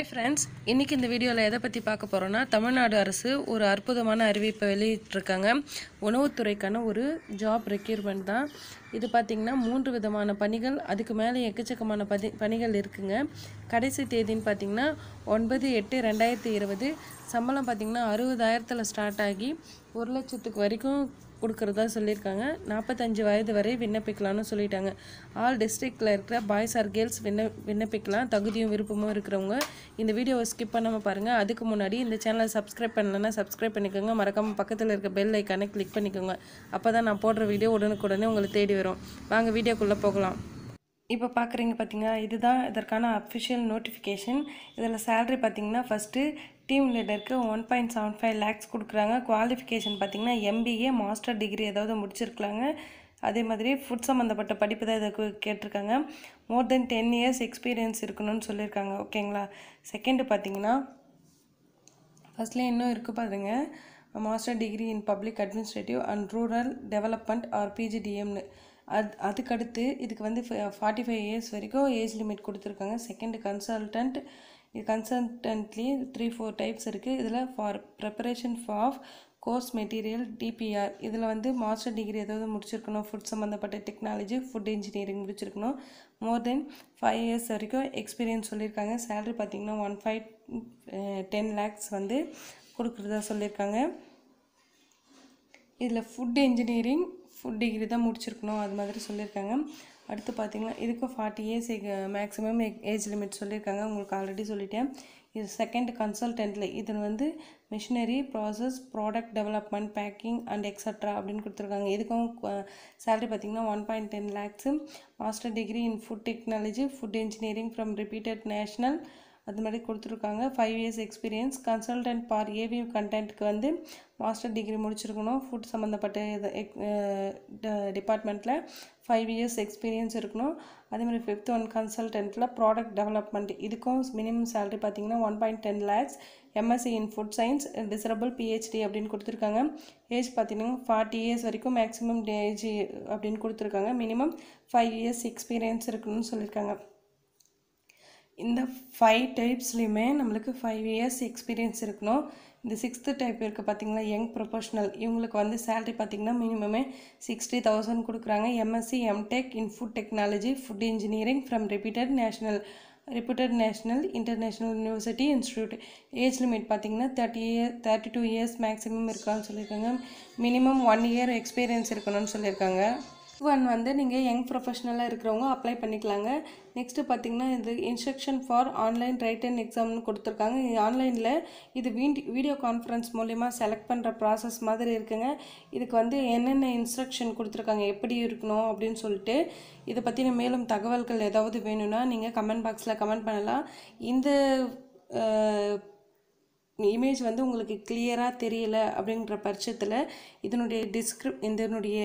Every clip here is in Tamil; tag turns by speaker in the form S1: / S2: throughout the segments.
S1: ஹாய் ஃப்ரெண்ட்ஸ் இன்றைக்கி இந்த வீடியோவில் எதை பற்றி பார்க்க போகிறோன்னா தமிழ்நாடு அரசு ஒரு அற்புதமான அறிவிப்பை வெளியிட்டிருக்காங்க உணவுத்துறைக்கான ஒரு ஜாப் ரெக்யூர்மெண்ட் தான் இது பார்த்திங்கன்னா மூன்று விதமான பணிகள் அதுக்கு மேலே எக்கச்சக்கமான பதி பணிகள் இருக்குங்க கடைசி தேதின்னு பார்த்திங்கன்னா ஒன்பது எட்டு ரெண்டாயிரத்தி இருபது சம்பளம் பார்த்திங்கன்னா அறுபதாயிரத்தில் ஸ்டார்ட் ஆகி ஒரு லட்சத்துக்கு வரைக்கும் கொடுக்குறதா சொல்லியிருக்காங்க நாற்பத்தஞ்சு வயது வரை விண்ணப்பிக்கலாம்னு சொல்லிட்டாங்க ஆல் டிஸ்ட்ரிக்டில் இருக்கிற பாய்ஸ் ஆர் கேர்ள்ஸ் விண்ண விண்ணப்பிக்கலாம் தகுதியும் விருப்பமும் இருக்கிறவங்க இந்த வீடியோவை ஸ்கிப் பண்ணாமல் பாருங்கள் அதுக்கு முன்னாடி இந்த சேனலை சப்ஸ்கிரைப் பண்ணலைன்னா சப்ஸ்கிரைப் பண்ணிக்கோங்க மறக்காமல் பக்கத்தில் இருக்க பெல் ஐக்கானே கிளிக் பண்ணிக்கோங்க அப்போ தான் நான் போடுற வீடியோ உடனுக்குடனே உங்களை தேடி வரும் வாங்க வீடியோக்குள்ளே போகலாம் இப்போ பார்க்குறீங்க பார்த்தீங்கன்னா இதுதான் இதற்கான அஃபிஷியல் நோட்டிஃபிகேஷன் இதில் சேல்ரி பார்த்திங்கன்னா ஃபஸ்ட்டு டீம் லீடருக்கு one point seven five lakhs கொடுக்குறாங்க குவாலிஃபிகேஷன் பார்த்திங்கன்னா எம்பிஏ மாஸ்டர் டிகிரி ஏதாவது முடிச்சிருக்கலாங்க அதே மாதிரி ஃபுட் சம்மந்தப்பட்ட படிப்பு தான் இதை கேட்டிருக்காங்க more than ten years experience இருக்கணும்னு சொல்லியிருக்காங்க ஓகேங்களா செகண்டு பார்த்தீங்கன்னா ஃபஸ்ட்லேயே இன்னும் இருக்குது பாருங்க master degree in public administrative and rural development or பிஜிடிஎம்னு அது அதுக்கடுத்து இதுக்கு வந்து ஃபார்ட்டி ஃபைவ் இயர்ஸ் வரைக்கும் ஏஜ் லிமிட் கொடுத்துருக்காங்க செகண்ட் கன்சல்டன்ட் இது கன்சல்டன்ட்லேயே த்ரீ ஃபோர் டைப்ஸ் இருக்குது இதில் for preparation for course material DPR இதில் வந்து மாஸ்டர் டிகிரி ஏதாவது முடிச்சிருக்கணும் ஃபுட் சம்மந்தப்பட்ட டெக்னாலஜி ஃபுட் இன்ஜினியரிங் முடிச்சிருக்கணும் மோர் தென் ஃபைவ் இயர்ஸ் வரைக்கும் எக்ஸ்பீரியன்ஸ் சொல்லியிருக்காங்க சேலரி பார்த்திங்கன்னா ஒன் ஃபைவ் டென் லேக்ஸ் வந்து கொடுக்குறதா சொல்லியிருக்காங்க இதில் ஃபுட் இன்ஜினியரிங் ஃபுட் டிகிரி தான் முடிச்சிருக்கணும் அது மாதிரி சொல்லியிருக்காங்க அடுத்து பார்த்தீங்கன்னா இதுக்கும் forty years maximum age limit சொல்லியிருக்காங்க உங்களுக்கு ஆல்ரெடி சொல்லிட்டேன் இது செகண்ட் கன்சல்டென்ட்டில் இது வந்து machinery process product development packing and extra அப்படின்னு கொடுத்துருக்காங்க இதுக்கும் சேலரி பார்த்திங்கன்னா one point ten lakhs master degree in food technology food engineering from reputed national அது மாதிரி கொடுத்துருக்காங்க five years experience consultant for AVM கண்டென்ட்க்கு வந்து மாஸ்டர் டிகிரி முடிச்சிருக்கணும் ஃபுட் சம்மந்தப்பட்ட டிபார்ட்மெண்ட்டில் ஃபைவ் இயர்ஸ் எக்ஸ்பீரியன்ஸ் இருக்கணும் அதேமாதிரி ஃபிஃப்த் ஒன் கன்சல்டென்ட்டில் ப்ராடக்ட் டெவலப்மெண்ட் இதுக்கும் மினிமம் சேலரி பார்த்தீங்கன்னா one point ten lakhs MSc in food science desirable PhD அப்படின்னு கொடுத்துருக்காங்க ஏஜ் பார்த்தீங்கன்னா ஃபார்ட்டி இயர்ஸ் வரைக்கும் மேக்ஸிமம் ஏஜ் அப்படின்னு கொடுத்துருக்காங்க மினிமம் ஃபைவ் இயர்ஸ் எக்ஸ்பீரியன்ஸ் இருக்கணும்னு சொல்லியிருக்காங்க இந்த ஃபைவ் டைப்ஸ்லையுமே நம்மளுக்கு ஃபைவ் இயர்ஸ் எக்ஸ்பீரியன்ஸ் இருக்கணும் இந்த சிக்ஸ்த்து டைப் இருக்குது பார்த்தீங்கன்னா யங் ப்ரொஃபஷனல் இவங்களுக்கு வந்து சேலரி பார்த்திங்கன்னா மினிமமே சிக்ஸ்டி தௌசண்ட் கொடுக்குறாங்க MSc MTech in food technology food engineering from reputed national reputed national international university institute age limit பார்த்தீங்கன்னா thirty year thirty two years maximum இருக்கான்னு சொல்லியிருக்காங்க மினிமம் ஒன் இயர் எக்ஸ்பீரியன்ஸ் இருக்கணும்னு சொல்லியிருக்காங்க ஒன் வந்து நீங்கள் யங் ப்ரொஃபஷனலாக இருக்கிறவங்க அப்ளை பண்ணிக்கலாங்க நெக்ஸ்ட்டு பார்த்தீங்கன்னா இது instruction for online write and எக்ஸாம்னு கொடுத்துருக்காங்க ஆன்லைனில் இது வீண்டி வீடியோ கான்ஃபரன்ஸ் மூலிமா செலக்ட் பண்ணுற ப்ராசஸ் மாதிரி இருக்குங்க இதுக்கு வந்து என்னென்ன இன்ஸ்ட்ரக்ஷன் கொடுத்துருக்காங்க எப்படி இருக்கணும் அப்படின்னு சொல்லிட்டு இதை பற்றின மேலும் தகவல்கள் ஏதாவது வேணும்னா நீங்கள் கமெண்ட் பாக்ஸில் கமெண்ட் பண்ணலாம் இந்த இமேஜ் வந்து உங்களுக்கு கிளியராக தெரியலை அப்படின்ற பட்சத்தில் இதனுடைய டிஸ்கிரிப் இதனுடைய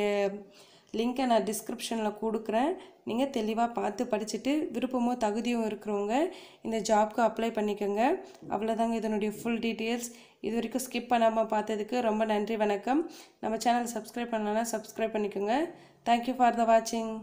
S1: லிங்க்கை நான் டிஸ்கிரிப்ஷனில் கொடுக்குறேன் நீங்கள் தெளிவாக பார்த்து படிச்சுட்டு விருப்பமும் தகுதியும் இருக்கிறவங்க இந்த ஜாப்க்கு அப்ளை பண்ணிக்கோங்க அவ்வளோதாங்க இதனுடைய ஃபுல் டீட்டெயில்ஸ் இது வரைக்கும் ஸ்கிப் பண்ணாமல் பார்த்ததுக்கு ரொம்ப நன்றி வணக்கம் நம்ம சேனல் சப்ஸ்கிரைப் பண்ணலன்னா சப்ஸ்கிரைப் பண்ணிக்கோங்க தேங்க்யூ ஃபார் த வாட்சிங்